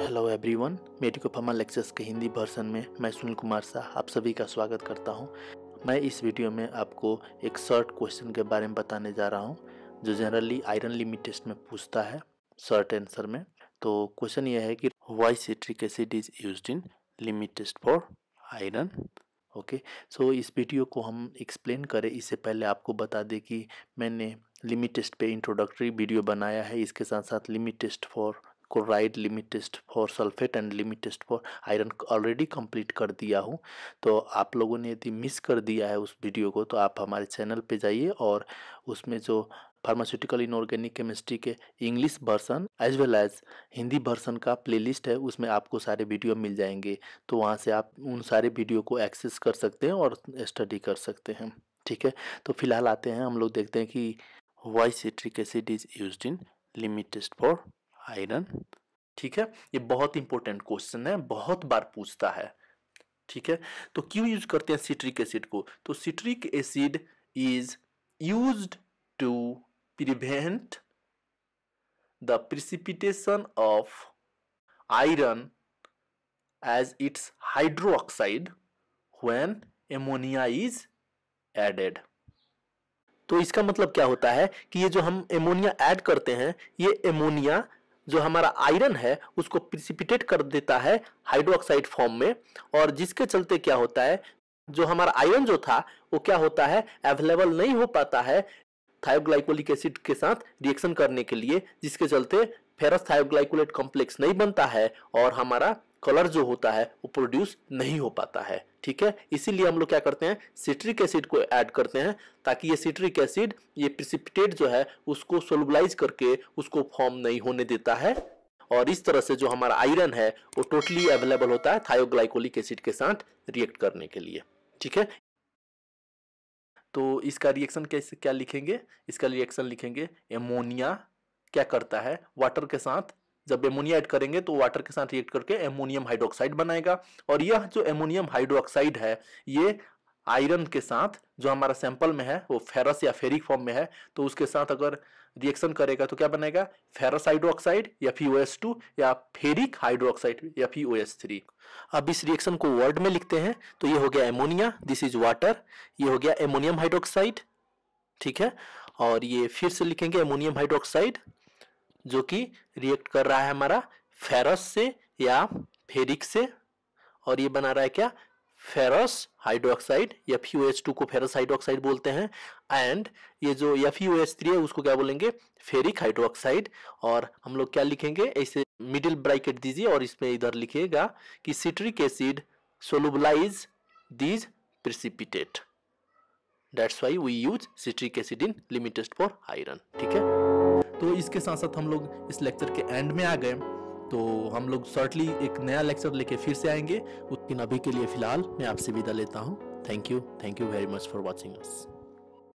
hello everyone फमा lectures के Hindi version में मैं सुनील कुमार शाह आप सभी का स्वागत करता हूं मैं इस वीडियो में आपको एक शॉर्ट क्वेश्चन के बारे में बताने जा रहा हूं जो जनरली आयरन लिमिट टेस्ट में पूछता है शॉर्ट आंसर में तो क्वेश्चन यह है कि why citric acid is use in limit test for iron okay so इस वीडियो को हम एक्सप्लेन करें इससे पहले आपको बता दें कि मैंने लिमिट टेस्ट पे इंट्रोडक्टरी वीडियो बनाया है इसके साथ साथ limit test for chloride limit test for sulphate and limit test for iron already complete कर दिया हूँ तो आप लोगों ने यदि मिस कर दिया है उस वीडियो को तो आप हमारे चैनल पे जाइए और उसमें जो फार्मास्यूटिकल इनऑर्गेनिक केमिस्ट्री के English version as well as Hindi version का प्लेलिस्ट है उसमें आपको सारे वीडियो मिल जाएंगे तो वहाँ से आप उन सारे वीडियो को एक्सेस कर सकते हैं और स्टडी कर सकते हैं ठीक है तो फिलहाल आते हैं हम लोग देखते हैं कि why citric acid is use in limit test for iron ठीक है ये बहुत इंपॉर्टेंट क्वेश्चन है बहुत बार पूछता है ठीक है तो क्यों यूज करते हैं सिट्रिक एसिड को तो citric acid is use to prevent the precipitation of iron its hydroxide when ammonia is added तो इसका मतलब क्या होता है कि ये जो हम एमोनिया ऐड करते हैं ये एमोनिया जो हमारा आयरन है उसको प्रिसिपिटेट कर देता है हाइड्रोक्साइड फॉर्म में और जिसके चलते क्या होता है जो हमारा आयरन जो था वो क्या होता है अवेलेबल नहीं हो पाता है थायोग्लाइकोलिक एसिड के साथ रिएक्शन करने के लिए जिसके चलते फेरस थायोग्लाइकोलेट कॉम्प्लेक्स नहीं बनता है और हमारा कलर जो होता है वो प्रोड्यूस नहीं हो पाता है ठीक है इसीलिए हम लोग क्या करते हैं सिट्रिक एसिड को ऐड करते हैं ताकि ये सिट्रिक एसिड ये प्रिसिपिटेट जो है उसको सोलबलाइज करके उसको फॉर्म नहीं होने देता है और इस तरह से जो हमारा आयरन है वो टोटली अवेलेबल होता है थायोग्लाइकोलिक एसिड के साथ रिएक्ट करने के लिए ठीक है तो इसका रिएक्शन कैसे क्या लिखेंगे इसका रिएक्शन लिखेंगे एमोनिया क्या करता है वाटर के साथ जब एमोनिया ऐड करेंगे तो वाटर के साथ रिएक्ट करके एमोनियम हाइड्रोक्साइड बनाएगा और यह जो एमोनियम हाइड्रोक्साइड है ये आयरन के साथ जो हमारा सैंपल में है वो फेरस या फेरिक फॉर्म में है तो उसके साथ अगर रिएक्शन करेगा तो क्या बनेगा फेरस हाइड्रोक्साइड या फिर टू या फेरिक हाइड्रोक्साइड या फिर थ्री अब इस रिएक्शन को वर्ड में लिखते हैं तो ये हो गया एमोनिया दिस इज वाटर ये हो गया एमोनियम हाइड्रोक्साइड ठीक है और ये फिर से लिखेंगे एमोनियम हाइड्रोक्साइड जो कि रिएक्ट कर रहा है हमारा फेरस से या फेरिक से और ये बना रहा है क्या फेरस हाइड्रोक्साइड या टू को फेरस हाइड्रोक्साइड बोलते हैं एंड ये जो थ्री है उसको क्या बोलेंगे फेरिक हाइड्रोक्साइड और हम लोग क्या लिखेंगे ऐसे मिडिल ब्रैकेट दीजिए और इसमें इधर लिखिएगा कि citric acid solubilise these precipitate that's why we use citric acid in limit test for iron ठीक है तो इसके साथ साथ हम लोग इस लेक्चर के एंड में आ गए तो हम लोग शॉर्टली एक नया लेक्चर लेके फिर से आएंगे लेकिन अभी के लिए फ़िलहाल मैं आपसे विदा लेता हूँ thank you thank you very much for watching us